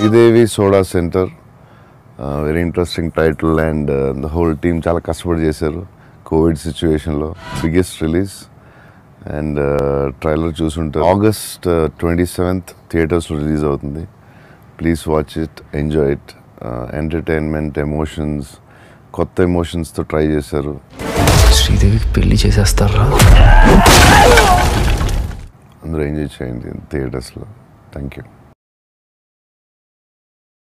Sridevi soda centre very interesting title and the whole team చాలా కష్టపడి చేశారు కోవిడ్ సిచ్యువేషన్లో బిగ్గెస్ట్ రిలీజ్ అండ్ ట్రైలర్ చూసుంటే ఆగస్ట్ ట్వంటీ సెవెంత్ థియేటర్స్లో రిలీజ్ అవుతుంది please watch it enjoy it entertainment emotions కొత్త ఎమోషన్స్తో ట్రై చేశారు శ్రీదేవి పెళ్లి చేసేస్తారా అందరూ ఎంజాయ్ చేయండి థియేటర్స్లో థ్యాంక్ యూ